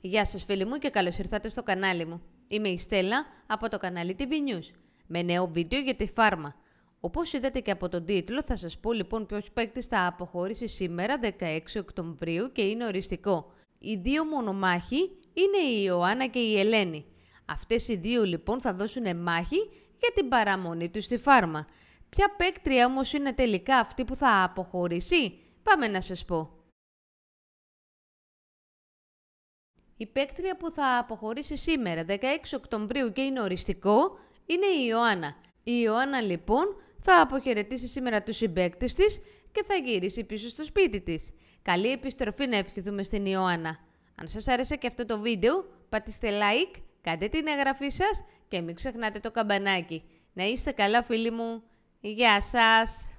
Γεια σας φίλοι μου και καλώς ήρθατε στο κανάλι μου. Είμαι η Στέλλα από το κανάλι TV News με νέο βίντεο για τη φάρμα. Όπως είδατε και από τον τίτλο θα σας πω λοιπόν ποιος παίκτη θα αποχωρήσει σήμερα 16 Οκτωβρίου και είναι οριστικό. Οι δύο μονομάχοι είναι η Ιωάννα και η Ελένη. Αυτές οι δύο λοιπόν θα δώσουν μάχη για την παραμονή τους στη φάρμα. Ποια παίκτρια όμως είναι τελικά αυτή που θα αποχωρήσει, πάμε να σας πω. Η παίκτρια που θα αποχωρήσει σήμερα, 16 Οκτωβρίου και είναι οριστικό, είναι η Ιωάννα. Η Ιωάννα λοιπόν θα αποχαιρετήσει σήμερα τους συμπαίκτες της και θα γυρίσει πίσω στο σπίτι της. Καλή επιστροφή να ευχηθούμε στην Ιωάννα. Αν σας άρεσε και αυτό το βίντεο, πατήστε like, κάντε την εγγραφή σας και μην ξεχνάτε το καμπανάκι. Να είστε καλά φίλοι μου. Γεια σας!